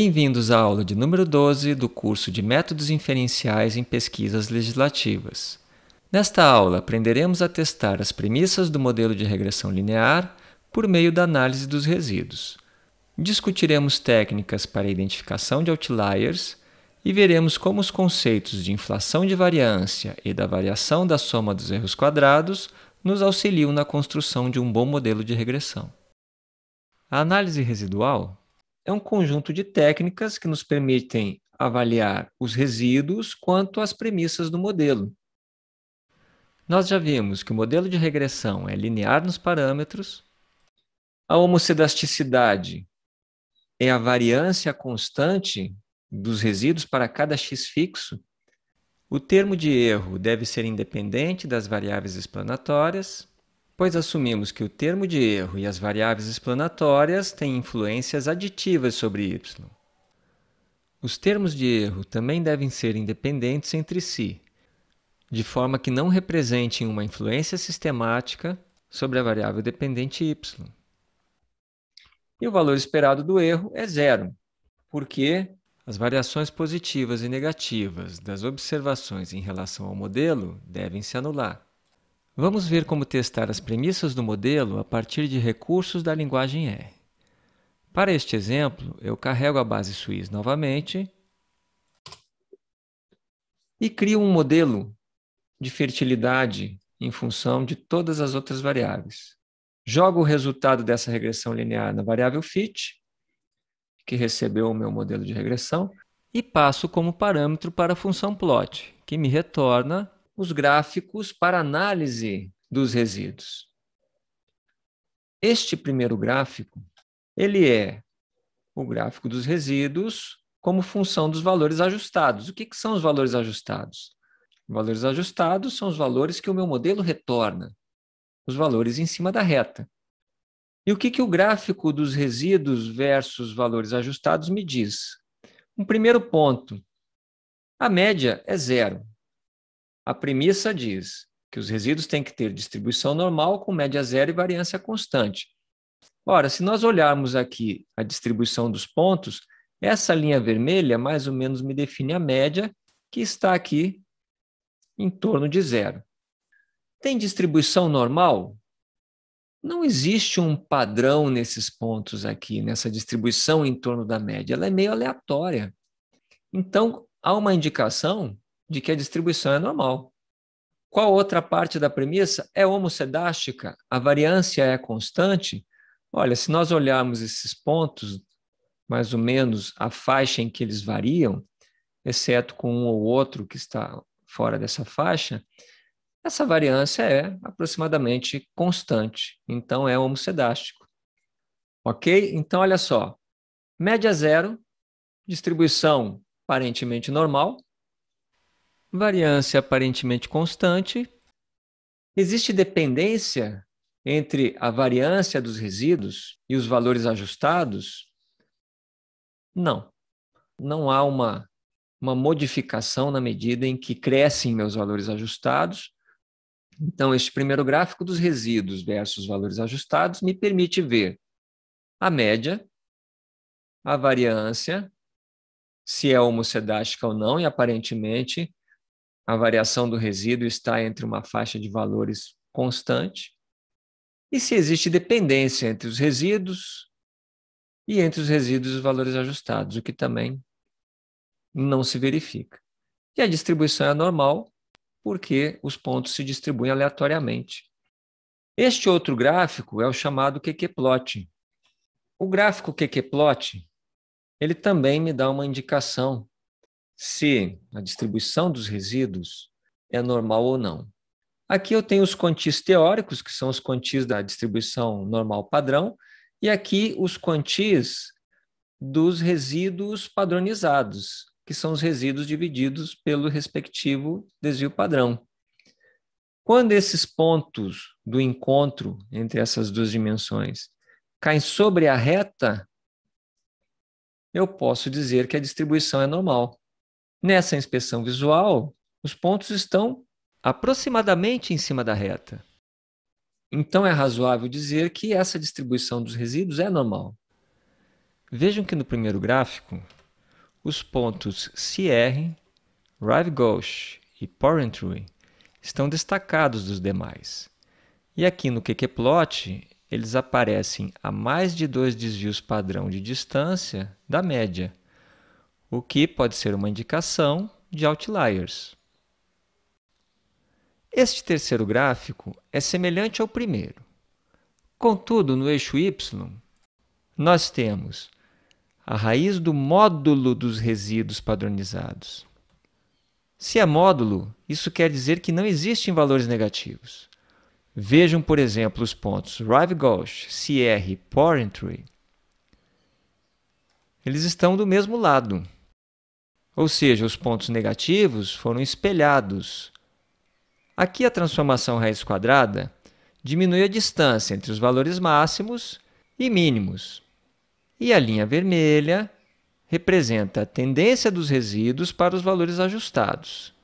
Bem-vindos à aula de número 12 do curso de Métodos Inferenciais em Pesquisas Legislativas. Nesta aula, aprenderemos a testar as premissas do modelo de regressão linear por meio da análise dos resíduos. Discutiremos técnicas para a identificação de outliers e veremos como os conceitos de inflação de variância e da variação da soma dos erros quadrados nos auxiliam na construção de um bom modelo de regressão. A análise residual é um conjunto de técnicas que nos permitem avaliar os resíduos quanto às premissas do modelo. Nós já vimos que o modelo de regressão é linear nos parâmetros, a homocedasticidade é a variância constante dos resíduos para cada x fixo. O termo de erro deve ser independente das variáveis explanatórias pois assumimos que o termo de erro e as variáveis explanatórias têm influências aditivas sobre y. Os termos de erro também devem ser independentes entre si, de forma que não representem uma influência sistemática sobre a variável dependente y. E o valor esperado do erro é zero, porque as variações positivas e negativas das observações em relação ao modelo devem se anular. Vamos ver como testar as premissas do modelo a partir de recursos da linguagem R. Para este exemplo, eu carrego a base Swiss novamente e crio um modelo de fertilidade em função de todas as outras variáveis. Jogo o resultado dessa regressão linear na variável fit, que recebeu o meu modelo de regressão, e passo como parâmetro para a função plot, que me retorna os gráficos para análise dos resíduos. Este primeiro gráfico, ele é o gráfico dos resíduos como função dos valores ajustados. O que, que são os valores ajustados? Valores ajustados são os valores que o meu modelo retorna, os valores em cima da reta. E o que, que o gráfico dos resíduos versus valores ajustados me diz? Um primeiro ponto: a média é zero. A premissa diz que os resíduos têm que ter distribuição normal com média zero e variância constante. Ora, se nós olharmos aqui a distribuição dos pontos, essa linha vermelha mais ou menos me define a média, que está aqui em torno de zero. Tem distribuição normal? Não existe um padrão nesses pontos aqui, nessa distribuição em torno da média, ela é meio aleatória. Então, há uma indicação de que a distribuição é normal. Qual outra parte da premissa é homocedástica? A variância é constante? Olha, se nós olharmos esses pontos, mais ou menos a faixa em que eles variam, exceto com um ou outro que está fora dessa faixa, essa variância é aproximadamente constante, então é homocedástico. Ok? Então, olha só: média zero, distribuição aparentemente normal, variância aparentemente constante. Existe dependência entre a variância dos resíduos e os valores ajustados? Não. Não há uma, uma modificação na medida em que crescem meus valores ajustados. Então, este primeiro gráfico dos resíduos versus valores ajustados me permite ver a média, a variância, se é homocedástica ou não, e aparentemente a variação do resíduo está entre uma faixa de valores constante e se existe dependência entre os resíduos e entre os resíduos os valores ajustados, o que também não se verifica. E a distribuição é normal porque os pontos se distribuem aleatoriamente. Este outro gráfico é o chamado QQ-plot. O gráfico QQ-plot, ele também me dá uma indicação se a distribuição dos resíduos é normal ou não. Aqui eu tenho os quantis teóricos, que são os quantis da distribuição normal padrão, e aqui os quantis dos resíduos padronizados, que são os resíduos divididos pelo respectivo desvio padrão. Quando esses pontos do encontro entre essas duas dimensões caem sobre a reta, eu posso dizer que a distribuição é normal. Nessa inspeção visual, os pontos estão aproximadamente em cima da reta. Então é razoável dizer que essa distribuição dos resíduos é normal. Vejam que no primeiro gráfico, os pontos CR, Rive Gauche e Porrentruy estão destacados dos demais. E aqui no QQplot, eles aparecem a mais de dois desvios padrão de distância da média, o que pode ser uma indicação de outliers. Este terceiro gráfico é semelhante ao primeiro. Contudo, no eixo y, nós temos a raiz do módulo dos resíduos padronizados. Se é módulo, isso quer dizer que não existem valores negativos. Vejam, por exemplo, os pontos Rive-Gauche, C.R. e Eles estão do mesmo lado, ou seja, os pontos negativos foram espelhados. Aqui a transformação raiz quadrada diminui a distância entre os valores máximos e mínimos. E a linha vermelha representa a tendência dos resíduos para os valores ajustados.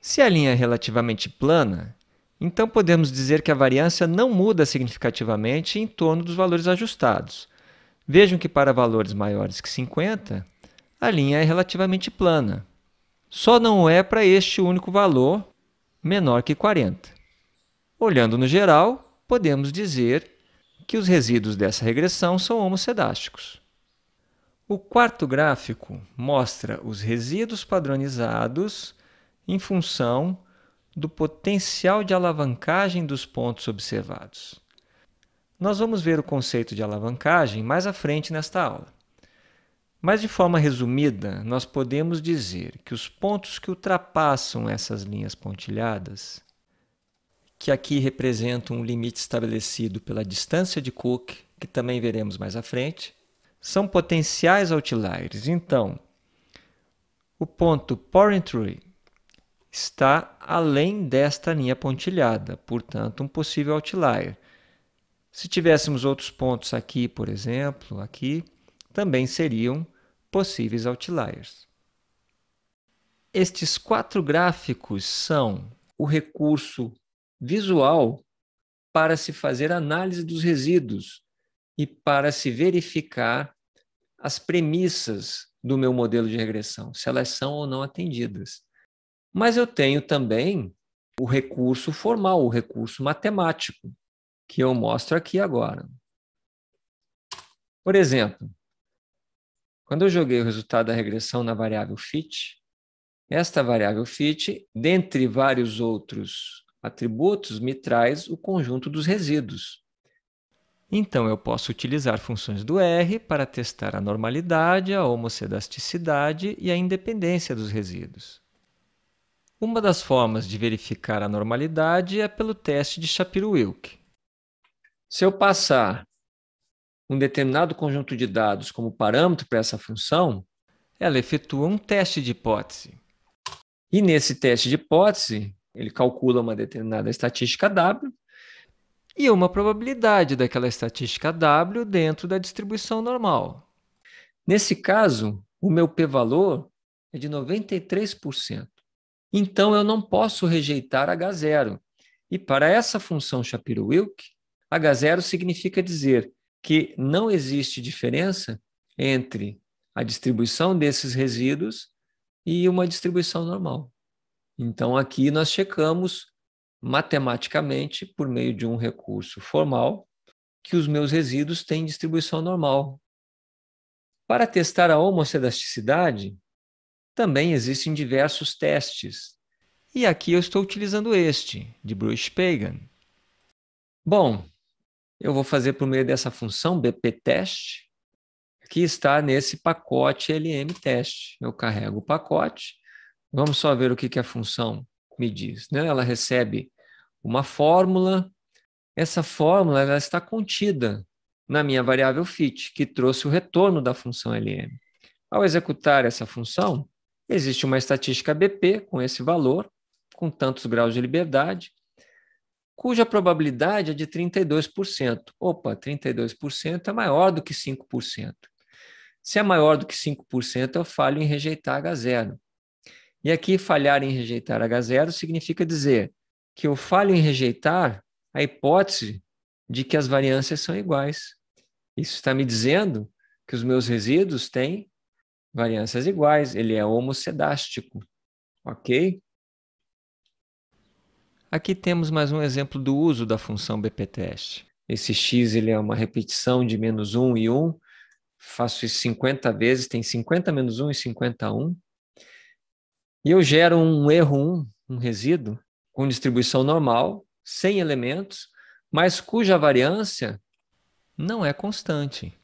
Se a linha é relativamente plana, então podemos dizer que a variância não muda significativamente em torno dos valores ajustados. Vejam que para valores maiores que 50, a linha é relativamente plana. Só não é para este único valor menor que 40. Olhando no geral, podemos dizer que os resíduos dessa regressão são homocedásticos. O quarto gráfico mostra os resíduos padronizados em função do potencial de alavancagem dos pontos observados. Nós vamos ver o conceito de alavancagem mais à frente nesta aula. Mas, de forma resumida, nós podemos dizer que os pontos que ultrapassam essas linhas pontilhadas, que aqui representam um limite estabelecido pela distância de Cook, que também veremos mais à frente, são potenciais outliers. Então, o ponto Porrentry está além desta linha pontilhada, portanto, um possível outlier. Se tivéssemos outros pontos aqui, por exemplo, aqui, também seriam possíveis outliers. Estes quatro gráficos são o recurso visual para se fazer análise dos resíduos e para se verificar as premissas do meu modelo de regressão, se elas são ou não atendidas. Mas eu tenho também o recurso formal, o recurso matemático, que eu mostro aqui agora. Por exemplo, quando eu joguei o resultado da regressão na variável fit, esta variável fit, dentre vários outros atributos, me traz o conjunto dos resíduos. Então, eu posso utilizar funções do R para testar a normalidade, a homocedasticidade e a independência dos resíduos. Uma das formas de verificar a normalidade é pelo teste de Shapiro-Wilk. Se eu passar um determinado conjunto de dados como parâmetro para essa função, ela efetua um teste de hipótese. E nesse teste de hipótese, ele calcula uma determinada estatística W e é uma probabilidade daquela estatística W dentro da distribuição normal. Nesse caso, o meu p-valor é de 93%. Então, eu não posso rejeitar H0. E para essa função Shapiro-Wilk, H0 significa dizer que não existe diferença entre a distribuição desses resíduos e uma distribuição normal. Então, aqui nós checamos matematicamente, por meio de um recurso formal, que os meus resíduos têm distribuição normal. Para testar a homocedasticidade, também existem diversos testes. E aqui eu estou utilizando este, de Bruce Pagan. Bom, eu vou fazer por meio dessa função bptest, que está nesse pacote lmtest. Eu carrego o pacote, vamos só ver o que, que a função me diz. Né? Ela recebe uma fórmula, essa fórmula ela está contida na minha variável fit, que trouxe o retorno da função lm. Ao executar essa função, existe uma estatística BP com esse valor, com tantos graus de liberdade, cuja probabilidade é de 32%. Opa, 32% é maior do que 5%. Se é maior do que 5%, eu falho em rejeitar H0. E aqui, falhar em rejeitar H0 significa dizer que eu falho em rejeitar a hipótese de que as variâncias são iguais. Isso está me dizendo que os meus resíduos têm variâncias iguais, ele é homocedástico, ok? Aqui temos mais um exemplo do uso da função bptest. Esse x ele é uma repetição de menos 1 e 1. Faço isso 50 vezes, tem 50 menos 1 e 51. E eu gero um erro 1, um resíduo, com distribuição normal, sem elementos, mas cuja variância não é constante.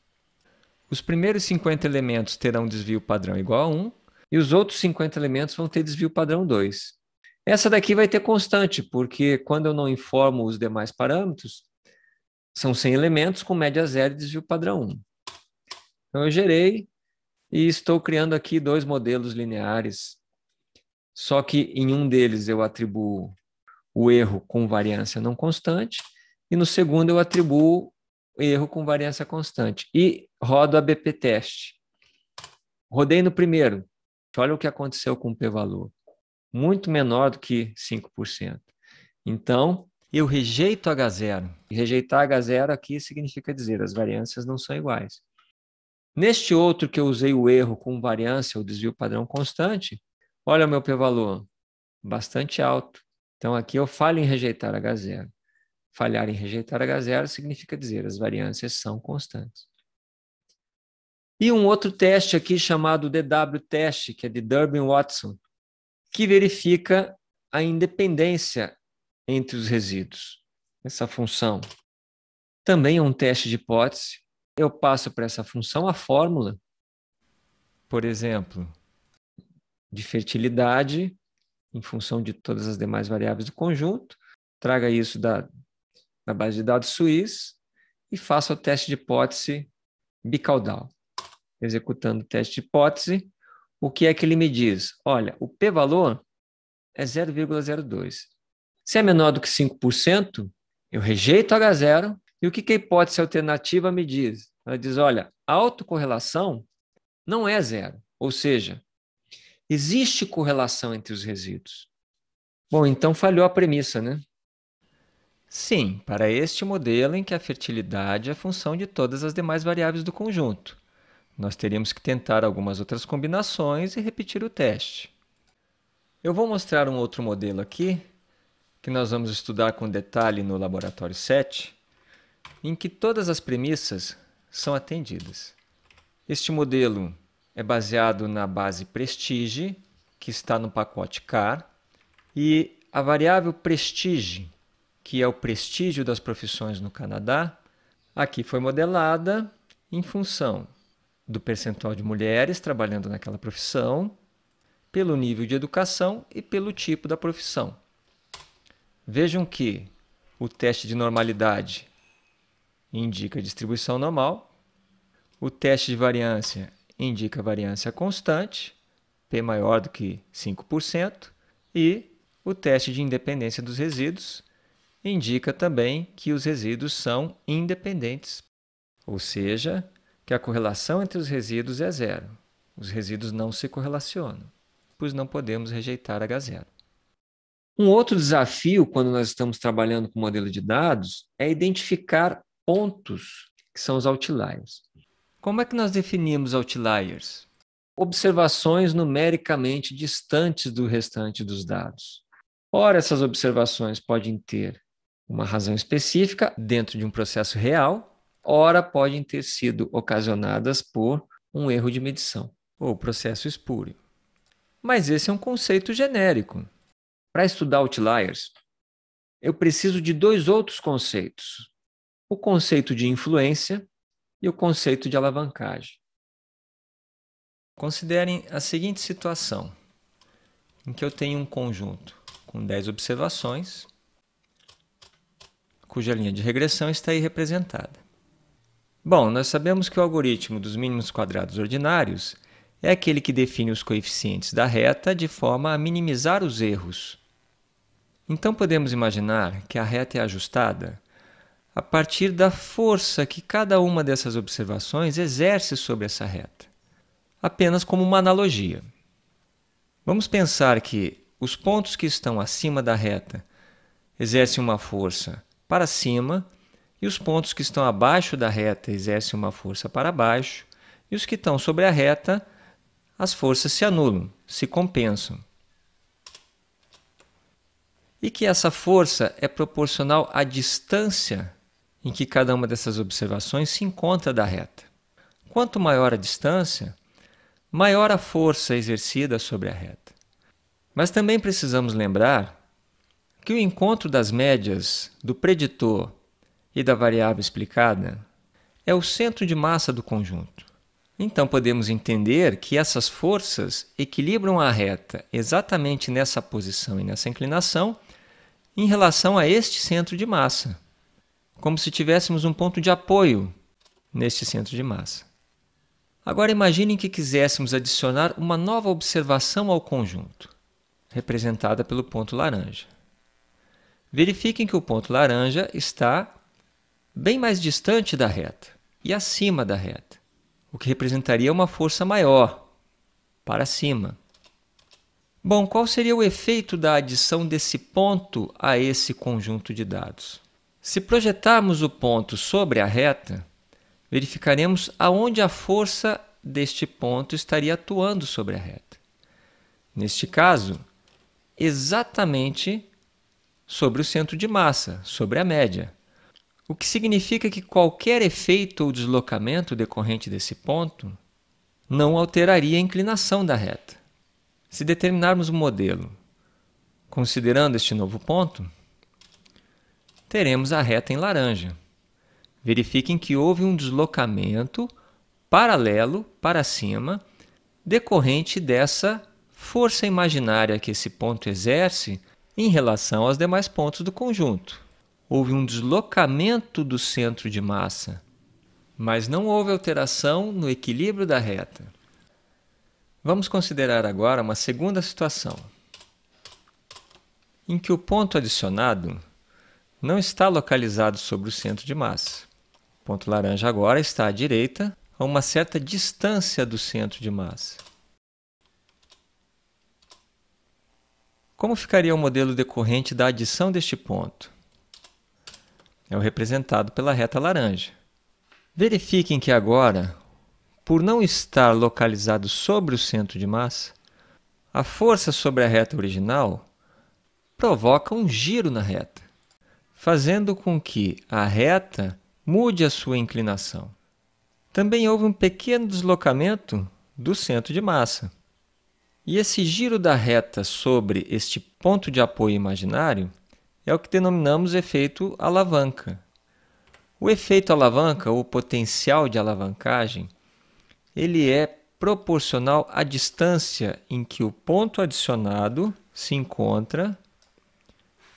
Os primeiros 50 elementos terão desvio padrão igual a 1 e os outros 50 elementos vão ter desvio padrão 2. Essa daqui vai ter constante, porque quando eu não informo os demais parâmetros, são 100 elementos com média zero e desvio padrão 1. Então, eu gerei e estou criando aqui dois modelos lineares, só que em um deles eu atribuo o erro com variância não constante, e no segundo eu atribuo erro com variância constante. E rodo a BP teste. Rodei no primeiro. Olha o que aconteceu com o p-valor muito menor do que 5%. Então, eu rejeito H0. Rejeitar H0 aqui significa dizer as variâncias não são iguais. Neste outro que eu usei o erro com variância ou desvio padrão constante, olha o meu p-valor, bastante alto. Então aqui eu falho em rejeitar H0. Falhar em rejeitar H0 significa dizer as variâncias são constantes. E um outro teste aqui chamado DW teste, que é de Durbin-Watson, que verifica a independência entre os resíduos, essa função. Também é um teste de hipótese. Eu passo para essa função a fórmula, por exemplo, de fertilidade, em função de todas as demais variáveis do conjunto. Traga isso da, da base de dados suíça e faça o teste de hipótese bicaudal. Executando o teste de hipótese, o que é que ele me diz? Olha, o p-valor é 0,02. Se é menor do que 5%, eu rejeito H0. E o que, que a hipótese alternativa me diz? Ela diz: olha, a autocorrelação não é zero. Ou seja, existe correlação entre os resíduos. Bom, então falhou a premissa, né? Sim, para este modelo em que a fertilidade é função de todas as demais variáveis do conjunto. Nós teríamos que tentar algumas outras combinações e repetir o teste. Eu vou mostrar um outro modelo aqui, que nós vamos estudar com detalhe no laboratório 7, em que todas as premissas são atendidas. Este modelo é baseado na base Prestige, que está no pacote CAR, e a variável Prestige, que é o prestígio das profissões no Canadá, aqui foi modelada em função do percentual de mulheres trabalhando naquela profissão, pelo nível de educação e pelo tipo da profissão. Vejam que o teste de normalidade indica distribuição normal, o teste de variância indica variância constante, P maior do que 5%, e o teste de independência dos resíduos indica também que os resíduos são independentes, ou seja, que a correlação entre os resíduos é zero. Os resíduos não se correlacionam, pois não podemos rejeitar H0. Um outro desafio quando nós estamos trabalhando com modelo de dados é identificar pontos que são os outliers. Como é que nós definimos outliers? Observações numericamente distantes do restante dos dados. Ora, essas observações podem ter uma razão específica dentro de um processo real, ora podem ter sido ocasionadas por um erro de medição ou processo espúrio. Mas esse é um conceito genérico. Para estudar outliers, eu preciso de dois outros conceitos: o conceito de influência e o conceito de alavancagem. Considerem a seguinte situação, em que eu tenho um conjunto com 10 observações, cuja linha de regressão está aí representada. Bom, nós sabemos que o algoritmo dos mínimos quadrados ordinários é aquele que define os coeficientes da reta de forma a minimizar os erros. Então podemos imaginar que a reta é ajustada a partir da força que cada uma dessas observações exerce sobre essa reta, apenas como uma analogia. Vamos pensar que os pontos que estão acima da reta exercem uma força para cima e os pontos que estão abaixo da reta exercem uma força para baixo, e os que estão sobre a reta, as forças se anulam, se compensam. E que essa força é proporcional à distância em que cada uma dessas observações se encontra da reta. Quanto maior a distância, maior a força exercida sobre a reta. Mas também precisamos lembrar que o encontro das médias do preditor e da variável explicada é o centro de massa do conjunto. Então podemos entender que essas forças equilibram a reta exatamente nessa posição e nessa inclinação em relação a este centro de massa, como se tivéssemos um ponto de apoio neste centro de massa. Agora imaginem que quiséssemos adicionar uma nova observação ao conjunto, representada pelo ponto laranja. Verifiquem que o ponto laranja está bem mais distante da reta e acima da reta, o que representaria uma força maior para cima. Bom, qual seria o efeito da adição desse ponto a esse conjunto de dados? Se projetarmos o ponto sobre a reta, verificaremos aonde a força deste ponto estaria atuando sobre a reta. Neste caso, exatamente sobre o centro de massa, sobre a média o que significa que qualquer efeito ou deslocamento decorrente desse ponto não alteraria a inclinação da reta. Se determinarmos um modelo considerando este novo ponto, teremos a reta em laranja. Verifiquem que houve um deslocamento paralelo para cima decorrente dessa força imaginária que esse ponto exerce em relação aos demais pontos do conjunto houve um deslocamento do centro de massa, mas não houve alteração no equilíbrio da reta. Vamos considerar agora uma segunda situação, em que o ponto adicionado não está localizado sobre o centro de massa. O ponto laranja agora está à direita, a uma certa distância do centro de massa. Como ficaria o modelo decorrente da adição deste ponto? é o representado pela reta laranja. Verifiquem que agora, por não estar localizado sobre o centro de massa, a força sobre a reta original provoca um giro na reta, fazendo com que a reta mude a sua inclinação. Também houve um pequeno deslocamento do centro de massa. E esse giro da reta sobre este ponto de apoio imaginário é o que denominamos efeito alavanca. O efeito alavanca, ou potencial de alavancagem, ele é proporcional à distância em que o ponto adicionado se encontra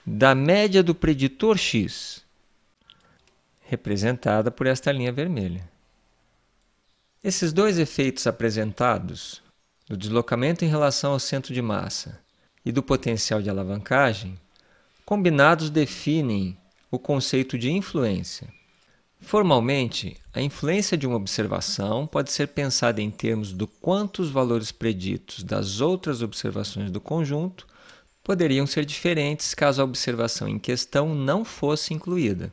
da média do preditor x, representada por esta linha vermelha. Esses dois efeitos apresentados, do deslocamento em relação ao centro de massa e do potencial de alavancagem, combinados definem o conceito de influência. Formalmente, a influência de uma observação pode ser pensada em termos do quanto os valores preditos das outras observações do conjunto poderiam ser diferentes caso a observação em questão não fosse incluída.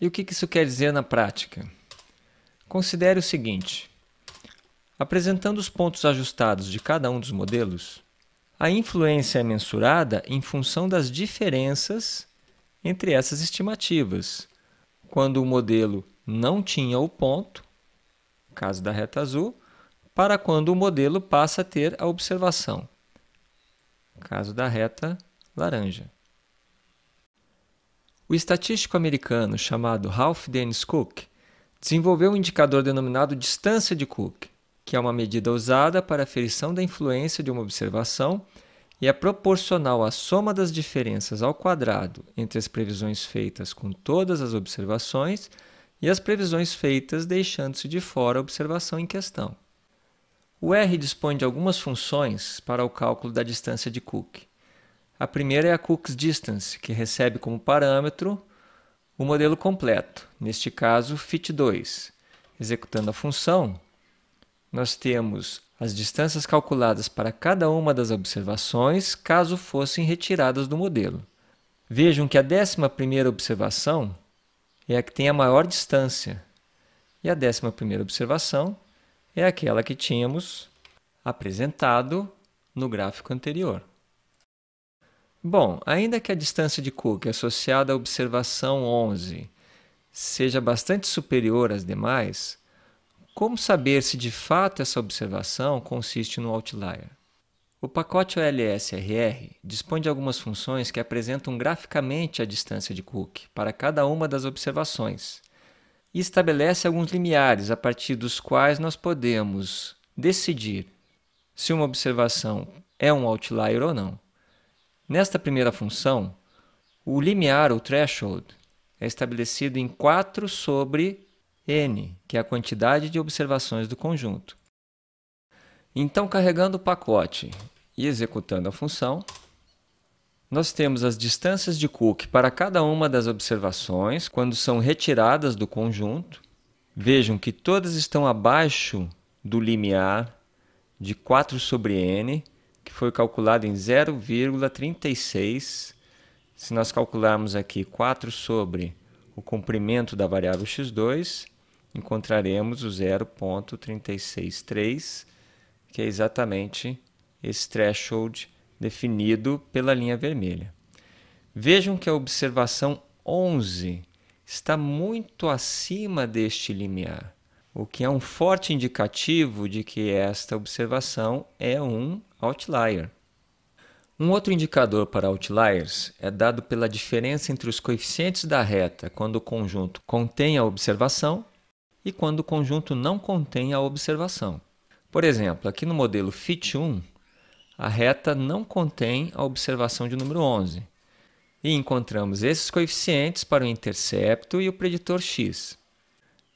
E o que isso quer dizer na prática? Considere o seguinte: apresentando os pontos ajustados de cada um dos modelos, a influência é mensurada em função das diferenças entre essas estimativas. Quando o modelo não tinha o ponto, caso da reta azul, para quando o modelo passa a ter a observação, caso da reta laranja. O estatístico americano chamado Ralph Dennis Cook desenvolveu um indicador denominado distância de Cook, que é uma medida usada para aferição da influência de uma observação e é proporcional à soma das diferenças ao quadrado entre as previsões feitas com todas as observações e as previsões feitas deixando-se de fora a observação em questão. O R dispõe de algumas funções para o cálculo da distância de Cook. A primeira é a Cook's distance, que recebe como parâmetro o modelo completo, neste caso fit2. Executando a função, nós temos as distâncias calculadas para cada uma das observações caso fossem retiradas do modelo. Vejam que a 11ª observação é a que tem a maior distância. E a 11ª observação é aquela que tínhamos apresentado no gráfico anterior. Bom, ainda que a distância de Cook associada à observação 11 seja bastante superior às demais, como saber se de fato essa observação consiste no outlier? O pacote OLSRR dispõe de algumas funções que apresentam graficamente a distância de Cook para cada uma das observações e estabelece alguns limiares a partir dos quais nós podemos decidir se uma observação é um outlier ou não. Nesta primeira função, o limiar ou threshold é estabelecido em 4 sobre n, que é a quantidade de observações do conjunto. Então, carregando o pacote e executando a função, nós temos as distâncias de Cook para cada uma das observações quando são retiradas do conjunto. Vejam que todas estão abaixo do limiar de 4 sobre n, que foi calculado em 0,36. Se nós calcularmos aqui 4 sobre o comprimento da variável x2, encontraremos o 0.363, que é exatamente esse threshold definido pela linha vermelha. Vejam que a observação 11 está muito acima deste limiar, o que é um forte indicativo de que esta observação é um outlier. Um outro indicador para outliers é dado pela diferença entre os coeficientes da reta quando o conjunto contém a observação e quando o conjunto não contém a observação. Por exemplo, aqui no modelo FIT1, a reta não contém a observação de número 11 e encontramos esses coeficientes para o intercepto e o preditor x.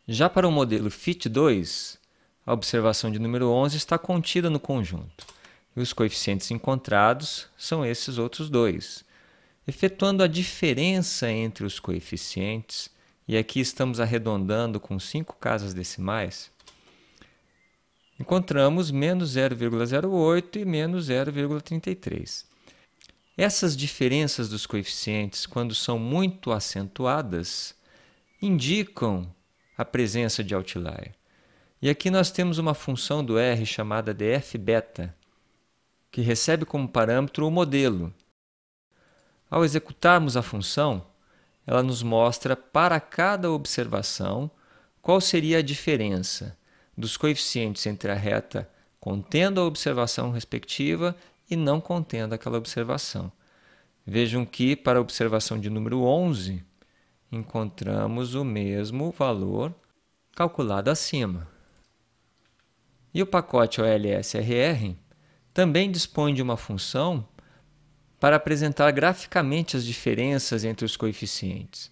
Já para o modelo FIT2, a observação de número 11 está contida no conjunto. E os coeficientes encontrados são esses outros dois. Efetuando a diferença entre os coeficientes, e aqui estamos arredondando com 5 casas decimais, encontramos menos 0,08 e menos 0,33. Essas diferenças dos coeficientes, quando são muito acentuadas, indicam a presença de outlier. E aqui nós temos uma função do R chamada df-beta, que recebe como parâmetro o modelo. Ao executarmos a função, ela nos mostra para cada observação qual seria a diferença dos coeficientes entre a reta contendo a observação respectiva e não contendo aquela observação. Vejam que para a observação de número 11, encontramos o mesmo valor calculado acima. E o pacote OLSRR também dispõe de uma função para apresentar graficamente as diferenças entre os coeficientes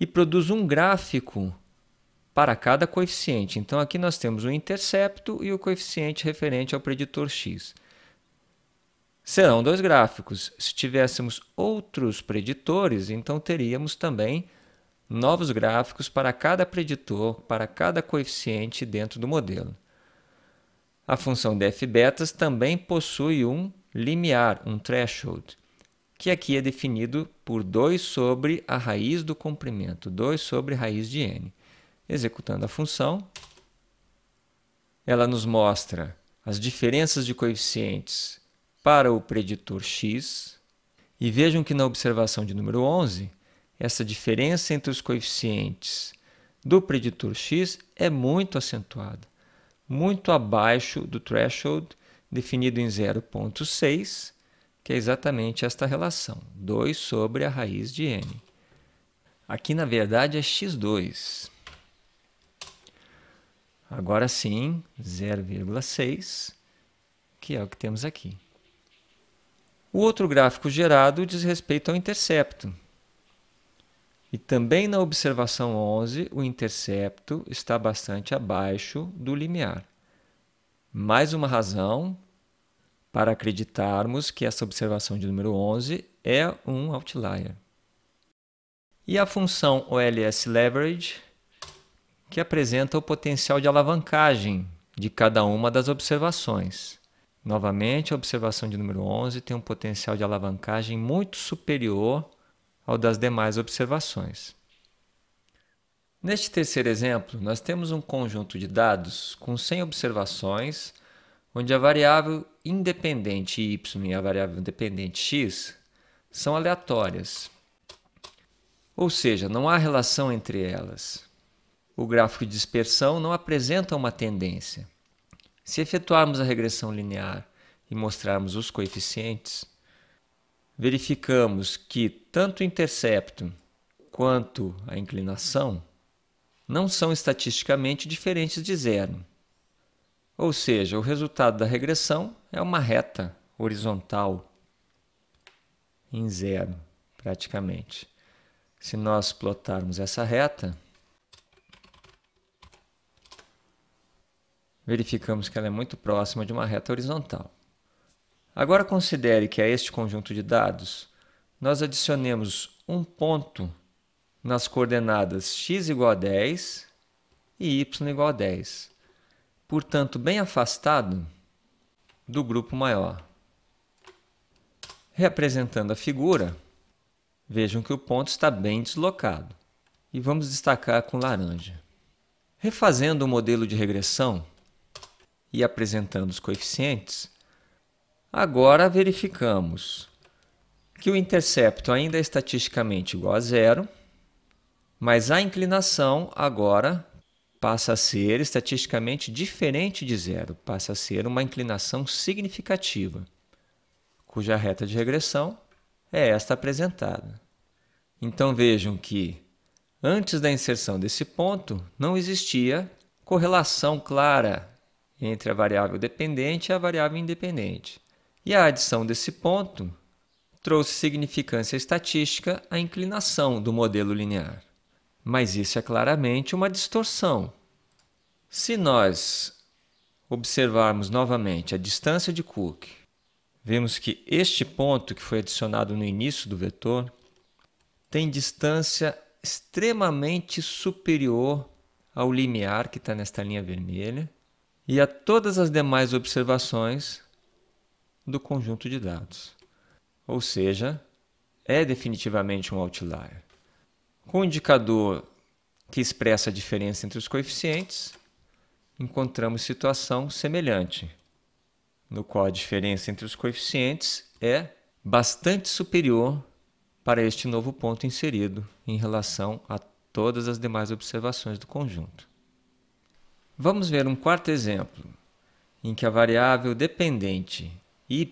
e produz um gráfico para cada coeficiente. Então aqui nós temos o intercepto e o coeficiente referente ao preditor x. Serão dois gráficos. Se tivéssemos outros preditores, então teríamos também novos gráficos para cada preditor, para cada coeficiente dentro do modelo. A função de f betas também possui um limiar, um threshold, que aqui é definido por 2 sobre a raiz do comprimento, 2 sobre raiz de n. Executando a função, ela nos mostra as diferenças de coeficientes para o preditor x. E vejam que na observação de número 11, essa diferença entre os coeficientes do preditor x é muito acentuada muito abaixo do threshold definido em 0,6, que é exatamente esta relação, 2 sobre a raiz de n. Aqui, na verdade, é x2. Agora sim, 0,6, que é o que temos aqui. O outro gráfico gerado diz respeito ao intercepto, e também na observação 11, o intercepto está bastante abaixo do limiar. Mais uma razão para acreditarmos que essa observação de número 11 é um outlier. E a função OLS Leverage, que apresenta o potencial de alavancagem de cada uma das observações. Novamente, a observação de número 11 tem um potencial de alavancagem muito superior ao das demais observações. Neste terceiro exemplo, nós temos um conjunto de dados com 100 observações, onde a variável independente y e a variável independente x são aleatórias, ou seja, não há relação entre elas. O gráfico de dispersão não apresenta uma tendência. Se efetuarmos a regressão linear e mostrarmos os coeficientes, verificamos que tanto o intercepto quanto a inclinação não são estatisticamente diferentes de zero. Ou seja, o resultado da regressão é uma reta horizontal em zero, praticamente. Se nós plotarmos essa reta, verificamos que ela é muito próxima de uma reta horizontal. Agora considere que a este conjunto de dados nós adicionemos um ponto nas coordenadas x igual a 10 e y igual a 10, portanto bem afastado do grupo maior. Representando a figura, vejam que o ponto está bem deslocado e vamos destacar com laranja. Refazendo o modelo de regressão e apresentando os coeficientes, Agora verificamos que o intercepto ainda é estatisticamente igual a zero, mas a inclinação agora passa a ser estatisticamente diferente de zero, passa a ser uma inclinação significativa, cuja reta de regressão é esta apresentada. Então vejam que antes da inserção desse ponto não existia correlação clara entre a variável dependente e a variável independente e a adição desse ponto trouxe significância estatística à inclinação do modelo linear. Mas isso é claramente uma distorção. Se nós observarmos novamente a distância de Cook, vemos que este ponto que foi adicionado no início do vetor tem distância extremamente superior ao limiar que está nesta linha vermelha e a todas as demais observações do conjunto de dados. Ou seja, é definitivamente um outlier. Com o indicador que expressa a diferença entre os coeficientes, encontramos situação semelhante, no qual a diferença entre os coeficientes é bastante superior para este novo ponto inserido em relação a todas as demais observações do conjunto. Vamos ver um quarto exemplo, em que a variável dependente y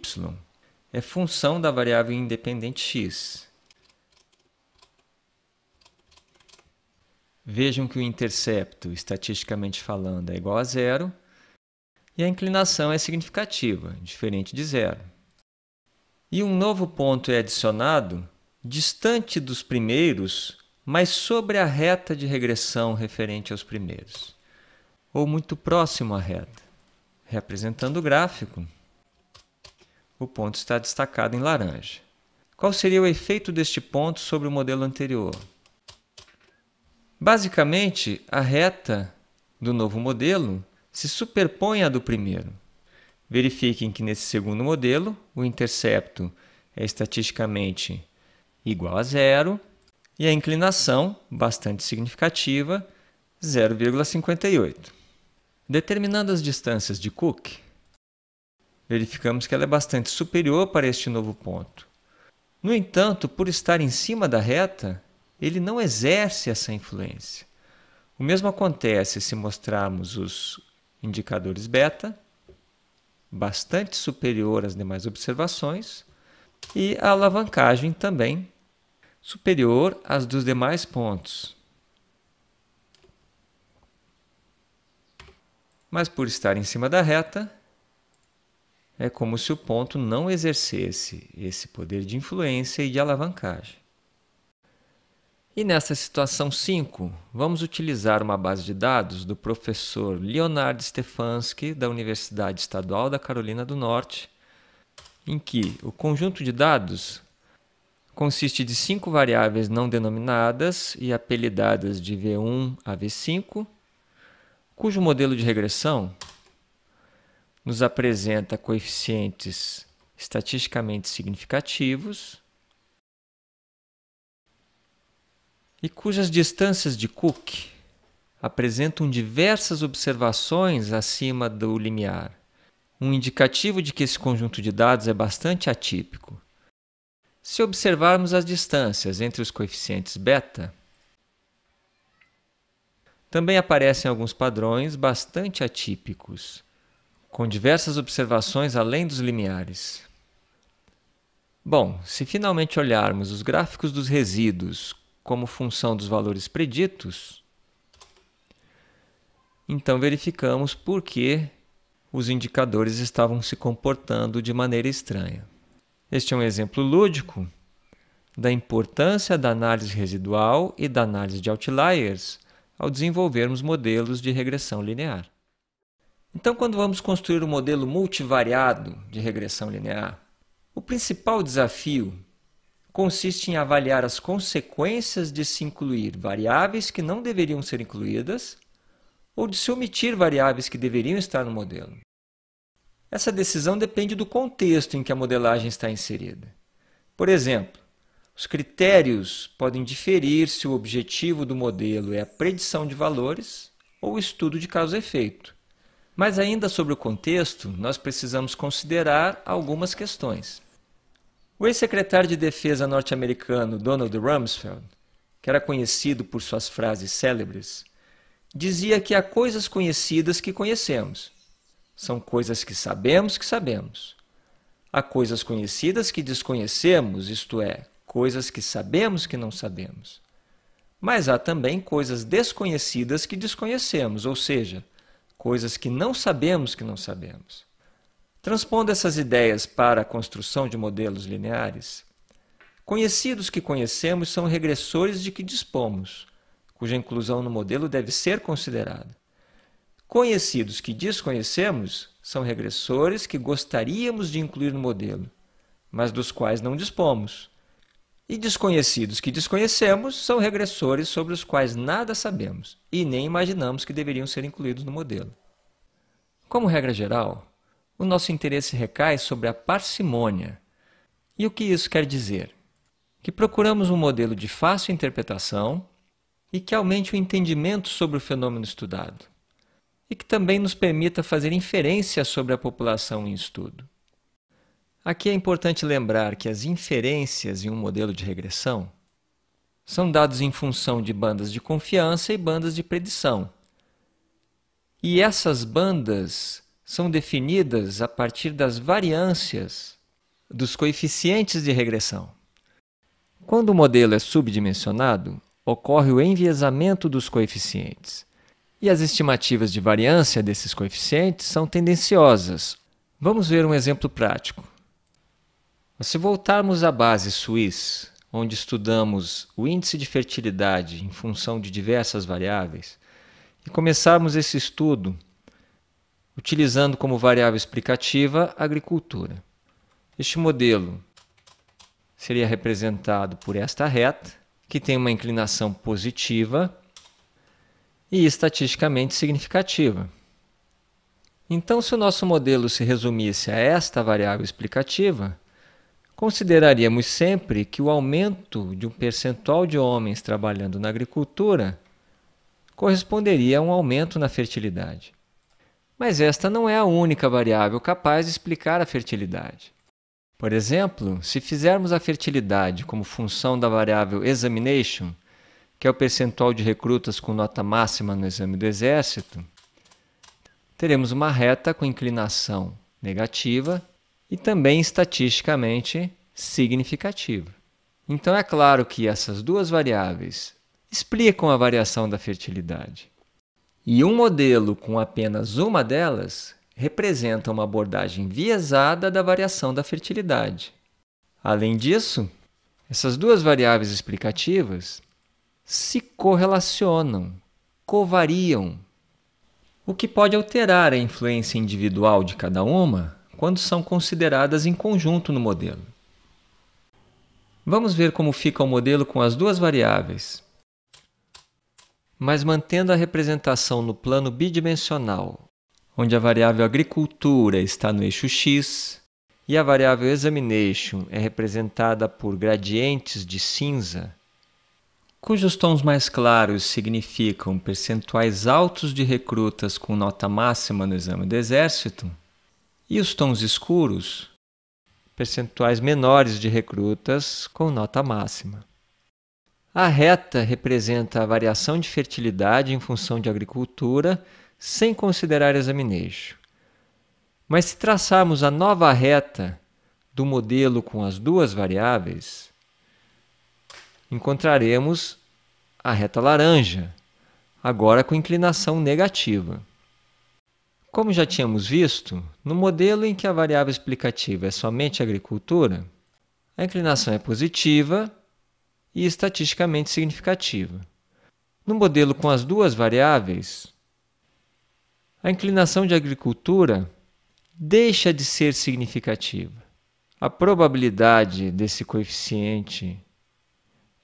é função da variável independente x. Vejam que o intercepto, estatisticamente falando, é igual a zero e a inclinação é significativa, diferente de zero. E um novo ponto é adicionado distante dos primeiros, mas sobre a reta de regressão referente aos primeiros, ou muito próximo à reta, representando o gráfico. O ponto está destacado em laranja. Qual seria o efeito deste ponto sobre o modelo anterior? Basicamente, a reta do novo modelo se superpõe à do primeiro. Verifiquem que nesse segundo modelo, o intercepto é estatisticamente igual a zero e a inclinação, bastante significativa, 0,58. Determinando as distâncias de Cook, verificamos que ela é bastante superior para este novo ponto. No entanto, por estar em cima da reta, ele não exerce essa influência. O mesmo acontece se mostrarmos os indicadores beta, bastante superior às demais observações, e a alavancagem também superior às dos demais pontos. Mas por estar em cima da reta, é como se o ponto não exercesse esse poder de influência e de alavancagem. E nessa situação 5, vamos utilizar uma base de dados do professor Leonard Stefanski, da Universidade Estadual da Carolina do Norte, em que o conjunto de dados consiste de cinco variáveis não denominadas e apelidadas de V1 a V5, cujo modelo de regressão nos apresenta coeficientes estatisticamente significativos e cujas distâncias de Cook apresentam diversas observações acima do limiar, um indicativo de que esse conjunto de dados é bastante atípico. Se observarmos as distâncias entre os coeficientes beta, também aparecem alguns padrões bastante atípicos com diversas observações além dos limiares. Bom, se finalmente olharmos os gráficos dos resíduos como função dos valores preditos, então verificamos por que os indicadores estavam se comportando de maneira estranha. Este é um exemplo lúdico da importância da análise residual e da análise de outliers ao desenvolvermos modelos de regressão linear. Então, quando vamos construir um modelo multivariado de regressão linear, o principal desafio consiste em avaliar as consequências de se incluir variáveis que não deveriam ser incluídas ou de se omitir variáveis que deveriam estar no modelo. Essa decisão depende do contexto em que a modelagem está inserida. Por exemplo, os critérios podem diferir se o objetivo do modelo é a predição de valores ou o estudo de causa-efeito mas ainda sobre o contexto, nós precisamos considerar algumas questões. O ex-secretário de Defesa norte-americano Donald Rumsfeld, que era conhecido por suas frases célebres, dizia que há coisas conhecidas que conhecemos. São coisas que sabemos que sabemos. Há coisas conhecidas que desconhecemos, isto é, coisas que sabemos que não sabemos. Mas há também coisas desconhecidas que desconhecemos, ou seja, coisas que não sabemos que não sabemos. Transpondo essas ideias para a construção de modelos lineares, conhecidos que conhecemos são regressores de que dispomos, cuja inclusão no modelo deve ser considerada. Conhecidos que desconhecemos são regressores que gostaríamos de incluir no modelo, mas dos quais não dispomos, e desconhecidos que desconhecemos são regressores sobre os quais nada sabemos e nem imaginamos que deveriam ser incluídos no modelo. Como regra geral, o nosso interesse recai sobre a parcimônia. E o que isso quer dizer? Que procuramos um modelo de fácil interpretação e que aumente o entendimento sobre o fenômeno estudado, e que também nos permita fazer inferências sobre a população em estudo. Aqui é importante lembrar que as inferências em um modelo de regressão são dados em função de bandas de confiança e bandas de predição. E essas bandas são definidas a partir das variâncias dos coeficientes de regressão. Quando o modelo é subdimensionado, ocorre o enviesamento dos coeficientes. E as estimativas de variância desses coeficientes são tendenciosas. Vamos ver um exemplo prático. Mas se voltarmos à base suíça, onde estudamos o índice de fertilidade em função de diversas variáveis, e começarmos esse estudo utilizando como variável explicativa a agricultura. Este modelo seria representado por esta reta, que tem uma inclinação positiva e estatisticamente significativa. Então, se o nosso modelo se resumisse a esta variável explicativa, Consideraríamos sempre que o aumento de um percentual de homens trabalhando na agricultura corresponderia a um aumento na fertilidade. Mas esta não é a única variável capaz de explicar a fertilidade. Por exemplo, se fizermos a fertilidade como função da variável examination, que é o percentual de recrutas com nota máxima no exame do Exército, teremos uma reta com inclinação negativa e também estatisticamente significativa. Então é claro que essas duas variáveis explicam a variação da fertilidade. E um modelo com apenas uma delas representa uma abordagem viesada da variação da fertilidade. Além disso, essas duas variáveis explicativas se correlacionam, covariam, o que pode alterar a influência individual de cada uma quando são consideradas em conjunto no modelo. Vamos ver como fica o modelo com as duas variáveis. Mas mantendo a representação no plano bidimensional, onde a variável agricultura está no eixo x e a variável examination é representada por gradientes de cinza, cujos tons mais claros significam percentuais altos de recrutas com nota máxima no exame do exército, e os tons escuros, percentuais menores de recrutas com nota máxima. A reta representa a variação de fertilidade em função de agricultura, sem considerar examinejo. Mas se traçarmos a nova reta do modelo com as duas variáveis, encontraremos a reta laranja, agora com inclinação negativa. Como já tínhamos visto, no modelo em que a variável explicativa é somente agricultura, a inclinação é positiva e estatisticamente significativa. No modelo com as duas variáveis, a inclinação de agricultura deixa de ser significativa. A probabilidade desse coeficiente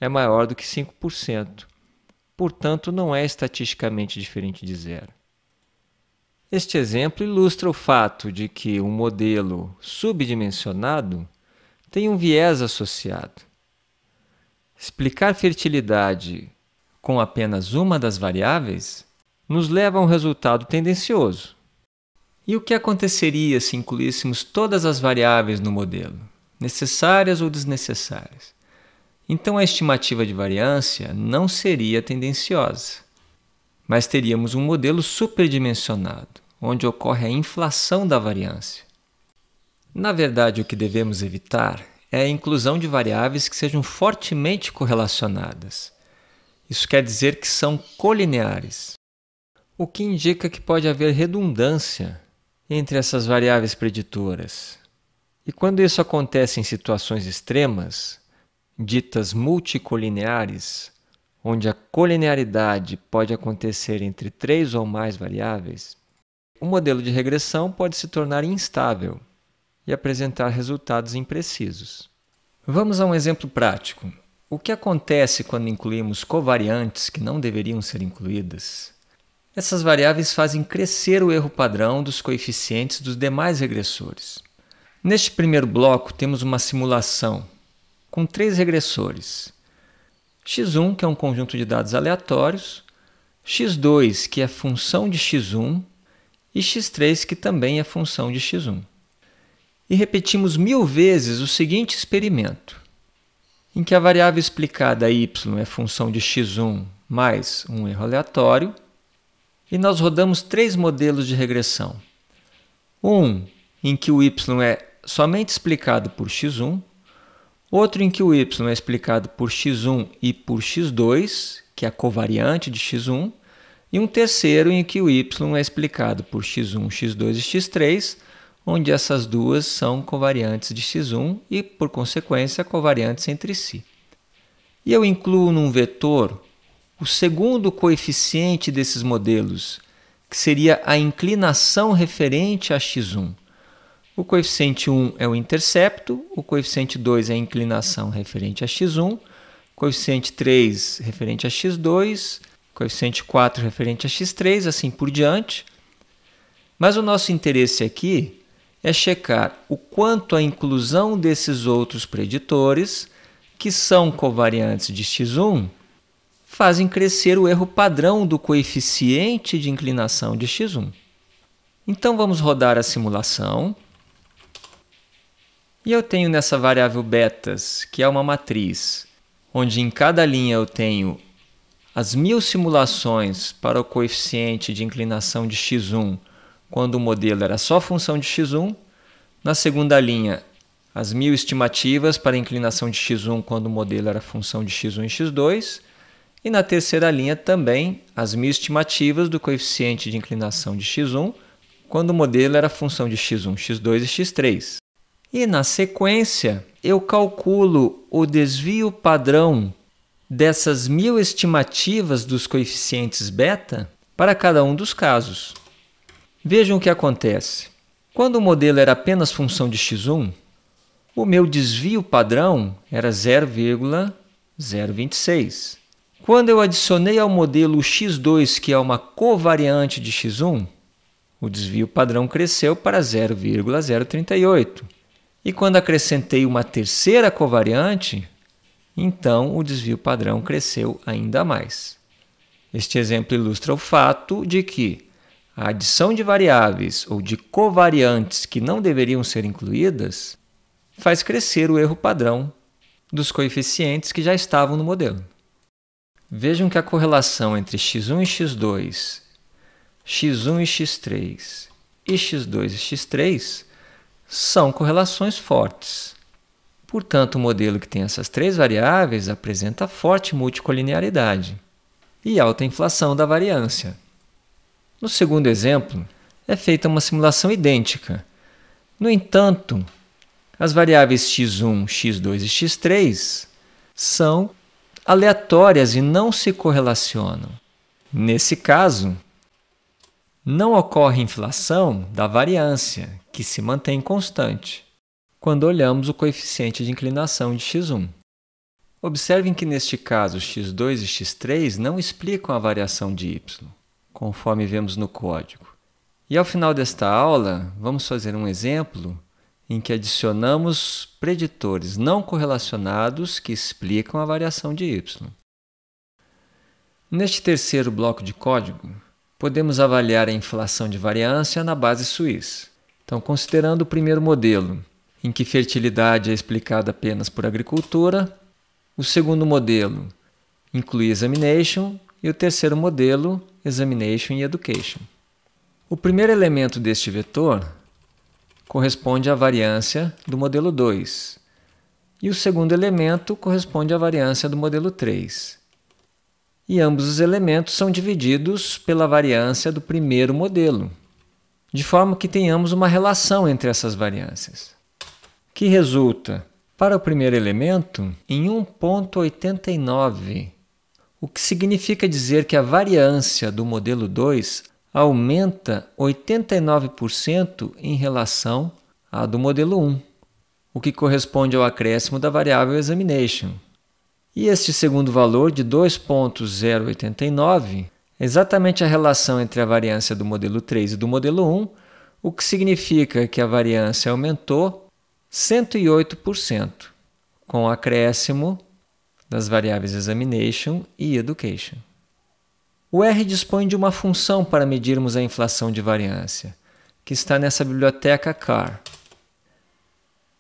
é maior do que 5%, portanto, não é estatisticamente diferente de zero. Este exemplo ilustra o fato de que um modelo subdimensionado tem um viés associado. Explicar fertilidade com apenas uma das variáveis nos leva a um resultado tendencioso. E o que aconteceria se incluíssemos todas as variáveis no modelo, necessárias ou desnecessárias? Então a estimativa de variância não seria tendenciosa mas teríamos um modelo superdimensionado, onde ocorre a inflação da variância. Na verdade, o que devemos evitar é a inclusão de variáveis que sejam fortemente correlacionadas. Isso quer dizer que são colineares, o que indica que pode haver redundância entre essas variáveis preditoras. E quando isso acontece em situações extremas, ditas multicolineares, onde a colinearidade pode acontecer entre três ou mais variáveis, o modelo de regressão pode se tornar instável e apresentar resultados imprecisos. Vamos a um exemplo prático. O que acontece quando incluímos covariantes que não deveriam ser incluídas? Essas variáveis fazem crescer o erro padrão dos coeficientes dos demais regressores. Neste primeiro bloco, temos uma simulação com três regressores, x1, que é um conjunto de dados aleatórios, x2, que é função de x1, e x3, que também é função de x1. E repetimos mil vezes o seguinte experimento, em que a variável explicada y é função de x1 mais um erro aleatório, e nós rodamos três modelos de regressão. Um em que o y é somente explicado por x1, Outro em que o y é explicado por x1 e por x2, que é a covariante de x1, e um terceiro em que o y é explicado por x1, x2 e x3, onde essas duas são covariantes de x1 e, por consequência, covariantes entre si. E eu incluo num vetor o segundo coeficiente desses modelos, que seria a inclinação referente a x1. O coeficiente 1 é o intercepto, o coeficiente 2 é a inclinação referente a x1, coeficiente 3 referente a x2, coeficiente 4 referente a x3, assim por diante. Mas o nosso interesse aqui é checar o quanto a inclusão desses outros preditores, que são covariantes de x1, fazem crescer o erro padrão do coeficiente de inclinação de x1. Então vamos rodar a simulação. E eu tenho nessa variável betas, que é uma matriz, onde em cada linha eu tenho as mil simulações para o coeficiente de inclinação de x1 quando o modelo era só função de x1. Na segunda linha, as mil estimativas para a inclinação de x1 quando o modelo era função de x1 e x2. E na terceira linha também as mil estimativas do coeficiente de inclinação de x1 quando o modelo era função de x1, x2 e x3. E na sequência, eu calculo o desvio padrão dessas mil estimativas dos coeficientes beta para cada um dos casos. Vejam o que acontece. Quando o modelo era apenas função de x1, o meu desvio padrão era 0,026. Quando eu adicionei ao modelo o x2, que é uma covariante de x1, o desvio padrão cresceu para 0,038. E quando acrescentei uma terceira covariante, então o desvio padrão cresceu ainda mais. Este exemplo ilustra o fato de que a adição de variáveis ou de covariantes que não deveriam ser incluídas faz crescer o erro padrão dos coeficientes que já estavam no modelo. Vejam que a correlação entre x1 e x2, x1 e x3 e x2 e x3 são correlações fortes. Portanto, o modelo que tem essas três variáveis apresenta forte multicolinearidade e alta inflação da variância. No segundo exemplo, é feita uma simulação idêntica. No entanto, as variáveis x1, x2 e x3 são aleatórias e não se correlacionam. Nesse caso, não ocorre inflação da variância, que se mantém constante, quando olhamos o coeficiente de inclinação de x1. Observem que neste caso x2 e x3 não explicam a variação de y, conforme vemos no código. E ao final desta aula, vamos fazer um exemplo em que adicionamos preditores não correlacionados que explicam a variação de y. Neste terceiro bloco de código, podemos avaliar a inflação de variância na base suíça. Então, considerando o primeiro modelo, em que fertilidade é explicada apenas por agricultura, o segundo modelo inclui examination e o terceiro modelo, examination e education. O primeiro elemento deste vetor corresponde à variância do modelo 2, e o segundo elemento corresponde à variância do modelo 3 e ambos os elementos são divididos pela variância do primeiro modelo, de forma que tenhamos uma relação entre essas variâncias, que resulta, para o primeiro elemento, em 1,89, o que significa dizer que a variância do modelo 2 aumenta 89% em relação à do modelo 1, o que corresponde ao acréscimo da variável examination. E este segundo valor de 2.089 é exatamente a relação entre a variância do modelo 3 e do modelo 1, o que significa que a variância aumentou 108%, com o acréscimo das variáveis examination e education. O R dispõe de uma função para medirmos a inflação de variância, que está nessa biblioteca CAR.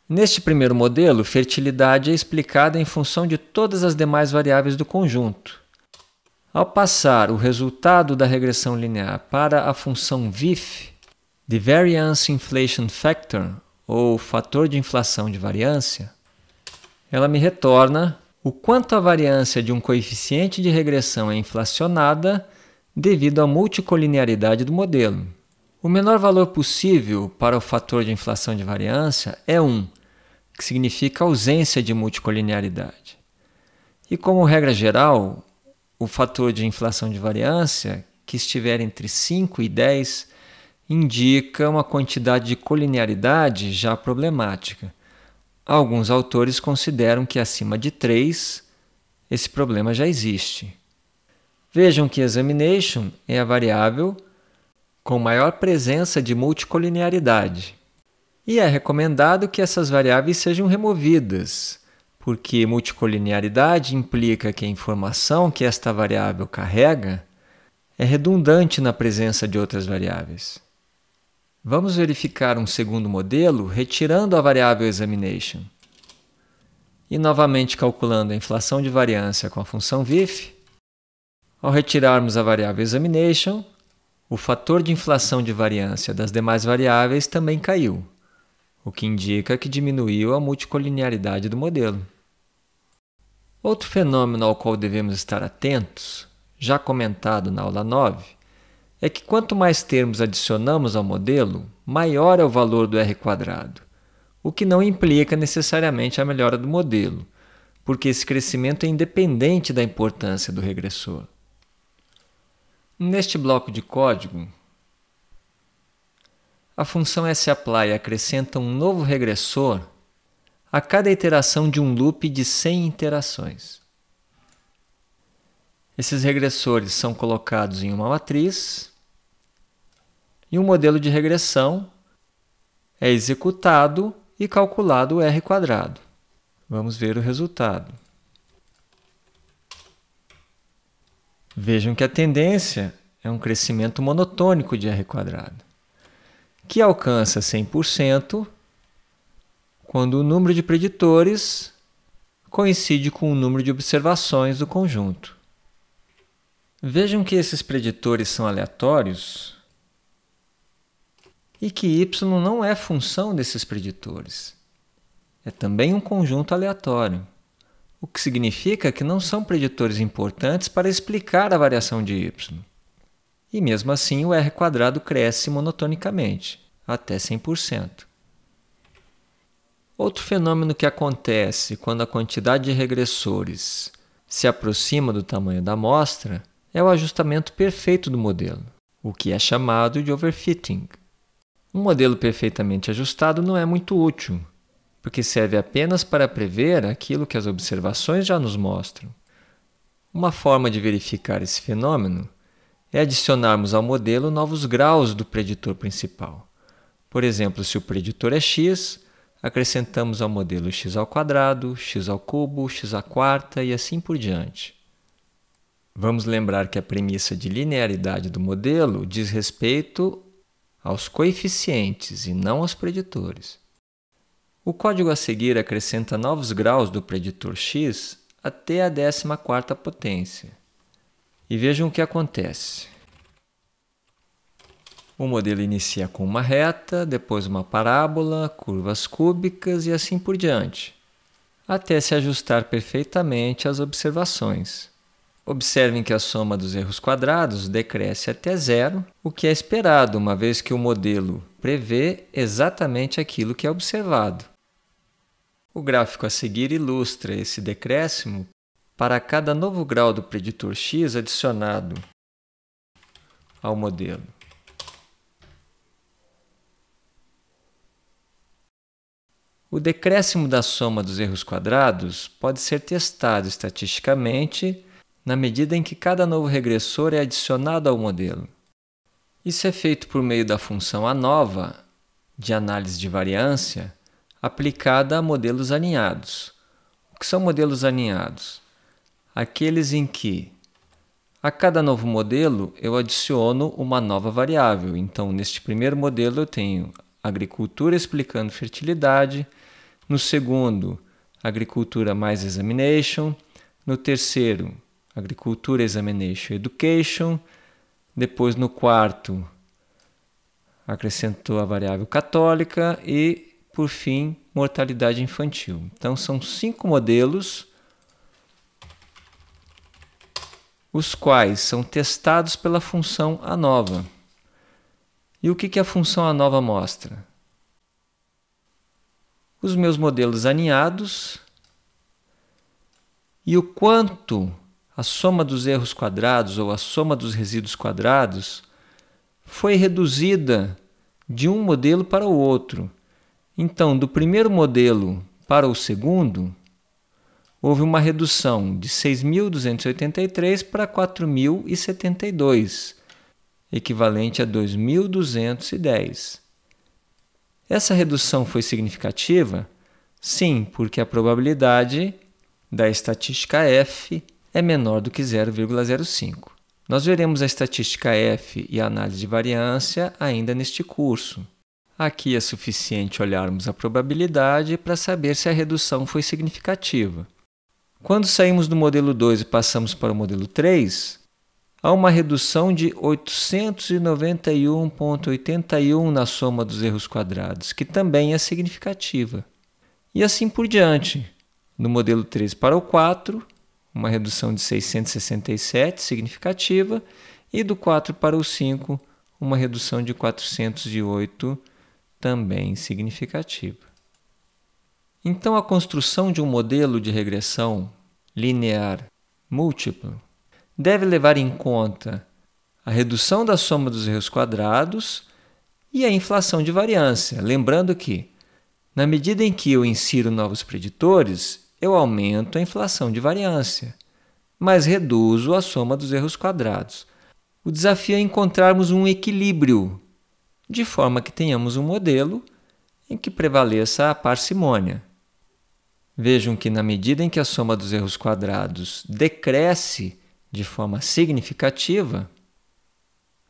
Neste primeiro modelo, fertilidade é explicada em função de todas as demais variáveis do conjunto. Ao passar o resultado da regressão linear para a função VIF, de Variance Inflation Factor, ou fator de inflação de variância, ela me retorna o quanto a variância de um coeficiente de regressão é inflacionada devido à multicolinearidade do modelo. O menor valor possível para o fator de inflação de variância é 1, que significa ausência de multicolinearidade. E como regra geral, o fator de inflação de variância, que estiver entre 5 e 10, indica uma quantidade de colinearidade já problemática. Alguns autores consideram que acima de 3 esse problema já existe. Vejam que examination é a variável com maior presença de multicolinearidade e é recomendado que essas variáveis sejam removidas, porque multicolinearidade implica que a informação que esta variável carrega é redundante na presença de outras variáveis. Vamos verificar um segundo modelo retirando a variável examination. E novamente calculando a inflação de variância com a função VIF, ao retirarmos a variável examination, o fator de inflação de variância das demais variáveis também caiu o que indica que diminuiu a multicolinearidade do modelo. Outro fenômeno ao qual devemos estar atentos, já comentado na aula 9, é que quanto mais termos adicionamos ao modelo, maior é o valor do R, o que não implica necessariamente a melhora do modelo, porque esse crescimento é independente da importância do regressor. Neste bloco de código, a função é sapply acrescenta um novo regressor a cada iteração de um loop de 100 interações. Esses regressores são colocados em uma matriz e um modelo de regressão é executado e calculado o R quadrado. Vamos ver o resultado. Vejam que a tendência é um crescimento monotônico de R quadrado que alcança 100% quando o número de preditores coincide com o número de observações do conjunto. Vejam que esses preditores são aleatórios e que y não é função desses preditores. É também um conjunto aleatório, o que significa que não são preditores importantes para explicar a variação de y. E mesmo assim o R quadrado cresce monotonicamente, até 100%. Outro fenômeno que acontece quando a quantidade de regressores se aproxima do tamanho da amostra é o ajustamento perfeito do modelo, o que é chamado de overfitting. Um modelo perfeitamente ajustado não é muito útil, porque serve apenas para prever aquilo que as observações já nos mostram. Uma forma de verificar esse fenômeno é adicionarmos ao modelo novos graus do preditor principal. Por exemplo, se o preditor é x, acrescentamos ao modelo x ao quadrado, x ao cubo, x à quarta e assim por diante. Vamos lembrar que a premissa de linearidade do modelo diz respeito aos coeficientes e não aos preditores. O código a seguir acrescenta novos graus do preditor x até a 14ª potência. E vejam o que acontece. O modelo inicia com uma reta, depois uma parábola, curvas cúbicas e assim por diante, até se ajustar perfeitamente às observações. Observem que a soma dos erros quadrados decresce até zero, o que é esperado, uma vez que o modelo prevê exatamente aquilo que é observado. O gráfico a seguir ilustra esse decréscimo para cada novo grau do preditor x adicionado ao modelo. O decréscimo da soma dos erros quadrados pode ser testado estatisticamente na medida em que cada novo regressor é adicionado ao modelo. Isso é feito por meio da função ANOVA, de análise de variância, aplicada a modelos alinhados. O que são modelos alinhados? aqueles em que a cada novo modelo eu adiciono uma nova variável. Então, neste primeiro modelo eu tenho agricultura explicando fertilidade, no segundo, agricultura mais examination, no terceiro, agricultura examination education, depois no quarto, acrescentou a variável católica e, por fim, mortalidade infantil. Então, são cinco modelos os quais são testados pela função ANOVA. E o que, que a função ANOVA mostra? Os meus modelos aninhados e o quanto a soma dos erros quadrados ou a soma dos resíduos quadrados foi reduzida de um modelo para o outro. Então, do primeiro modelo para o segundo, houve uma redução de 6.283 para 4.072, equivalente a 2.210. Essa redução foi significativa? Sim, porque a probabilidade da estatística F é menor do que 0,05. Nós veremos a estatística F e a análise de variância ainda neste curso. Aqui é suficiente olharmos a probabilidade para saber se a redução foi significativa. Quando saímos do modelo 2 e passamos para o modelo 3, há uma redução de 891,81 na soma dos erros quadrados, que também é significativa. E assim por diante. No modelo 3 para o 4, uma redução de 667 significativa, e do 4 para o 5, uma redução de 408 também significativa. Então, a construção de um modelo de regressão linear múltiplo deve levar em conta a redução da soma dos erros quadrados e a inflação de variância. Lembrando que, na medida em que eu insiro novos preditores, eu aumento a inflação de variância, mas reduzo a soma dos erros quadrados. O desafio é encontrarmos um equilíbrio, de forma que tenhamos um modelo em que prevaleça a parcimônia. Vejam que, na medida em que a soma dos erros quadrados decresce de forma significativa,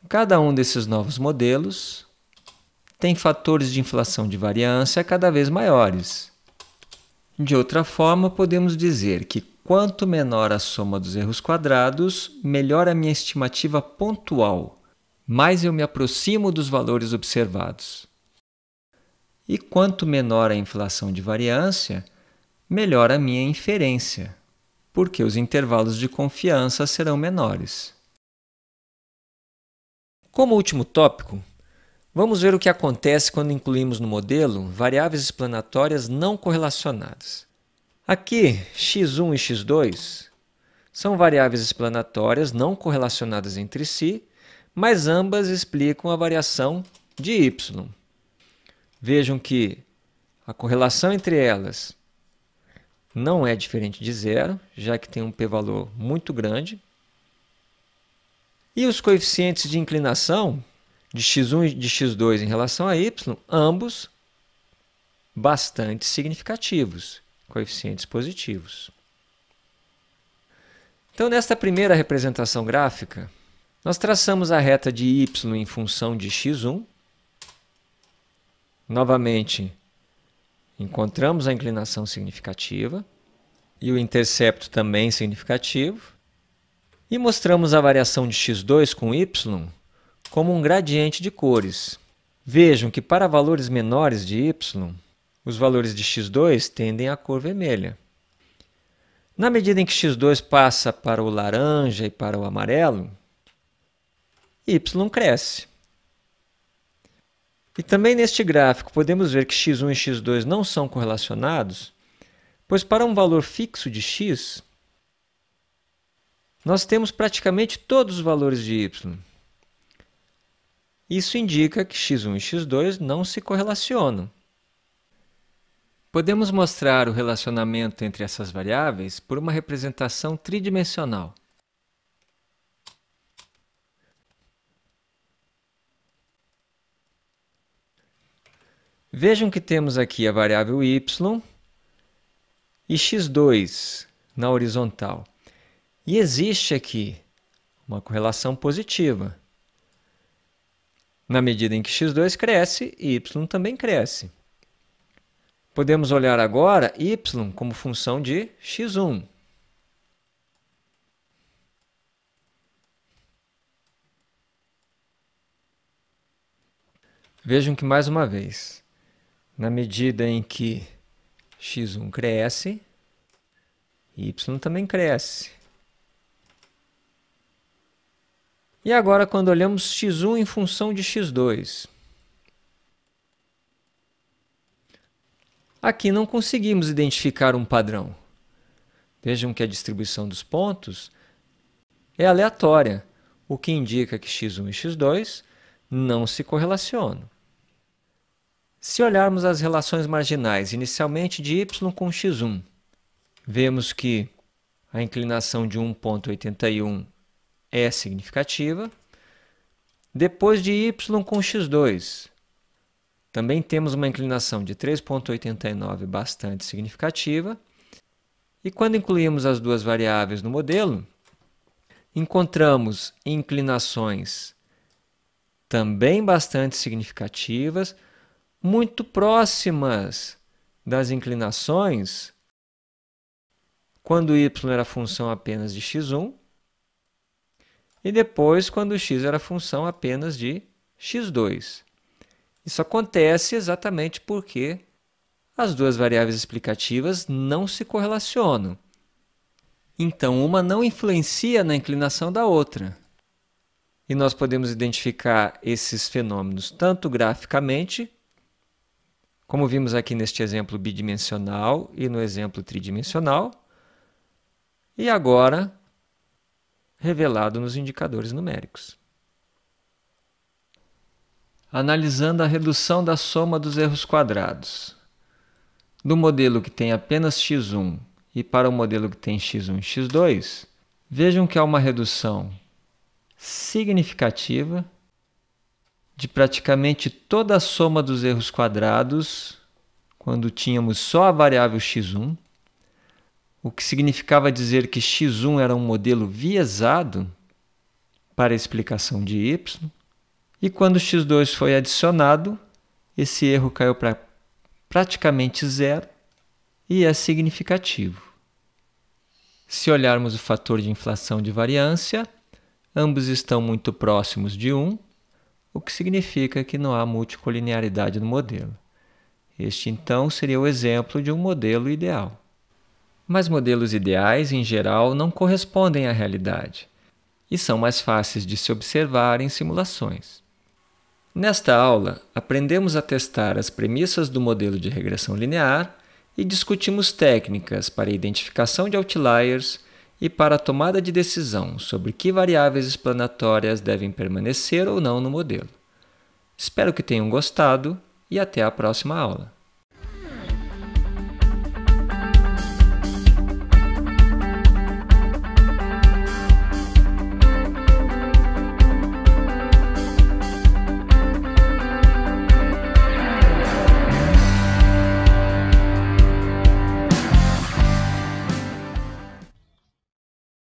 cada um desses novos modelos tem fatores de inflação de variância cada vez maiores. De outra forma, podemos dizer que quanto menor a soma dos erros quadrados, melhor a minha estimativa pontual, mais eu me aproximo dos valores observados. E quanto menor a inflação de variância, melhor a minha inferência, porque os intervalos de confiança serão menores. Como último tópico, vamos ver o que acontece quando incluímos no modelo variáveis explanatórias não correlacionadas. Aqui, x1 e x2 são variáveis explanatórias não correlacionadas entre si, mas ambas explicam a variação de y. Vejam que a correlação entre elas não é diferente de zero, já que tem um p-valor muito grande. E os coeficientes de inclinação de x1 e de x2 em relação a y, ambos bastante significativos, coeficientes positivos. Então, nesta primeira representação gráfica, nós traçamos a reta de y em função de x1. Novamente, Encontramos a inclinação significativa e o intercepto também significativo. E mostramos a variação de x2 com y como um gradiente de cores. Vejam que para valores menores de y, os valores de x2 tendem à cor vermelha. Na medida em que x2 passa para o laranja e para o amarelo, y cresce. E também neste gráfico podemos ver que x1 e x2 não são correlacionados, pois para um valor fixo de x, nós temos praticamente todos os valores de y. Isso indica que x1 e x2 não se correlacionam. Podemos mostrar o relacionamento entre essas variáveis por uma representação tridimensional. Vejam que temos aqui a variável y e x2 na horizontal. E existe aqui uma correlação positiva. Na medida em que x2 cresce, y também cresce. Podemos olhar agora y como função de x1. Vejam que mais uma vez, na medida em que x1 cresce, y também cresce. E agora, quando olhamos x1 em função de x2, aqui não conseguimos identificar um padrão. Vejam que a distribuição dos pontos é aleatória, o que indica que x1 e x2 não se correlacionam. Se olharmos as relações marginais inicialmente de y com x1, vemos que a inclinação de 1.81 é significativa. Depois de y com x2, também temos uma inclinação de 3.89 bastante significativa. E quando incluímos as duas variáveis no modelo, encontramos inclinações também bastante significativas, muito próximas das inclinações, quando y era função apenas de x1, e depois quando x era função apenas de x2. Isso acontece exatamente porque as duas variáveis explicativas não se correlacionam. Então, uma não influencia na inclinação da outra. E nós podemos identificar esses fenômenos tanto graficamente como vimos aqui neste exemplo bidimensional e no exemplo tridimensional, e agora revelado nos indicadores numéricos. Analisando a redução da soma dos erros quadrados. Do modelo que tem apenas x1 e para o modelo que tem x1 e x2, vejam que há uma redução significativa de praticamente toda a soma dos erros quadrados, quando tínhamos só a variável x1, o que significava dizer que x1 era um modelo viesado para a explicação de y, e quando x2 foi adicionado, esse erro caiu para praticamente zero e é significativo. Se olharmos o fator de inflação de variância, ambos estão muito próximos de 1, o que significa que não há multicolinearidade no modelo. Este então seria o exemplo de um modelo ideal. Mas modelos ideais, em geral, não correspondem à realidade e são mais fáceis de se observar em simulações. Nesta aula, aprendemos a testar as premissas do modelo de regressão linear e discutimos técnicas para identificação de outliers e para a tomada de decisão sobre que variáveis explanatórias devem permanecer ou não no modelo. Espero que tenham gostado e até a próxima aula.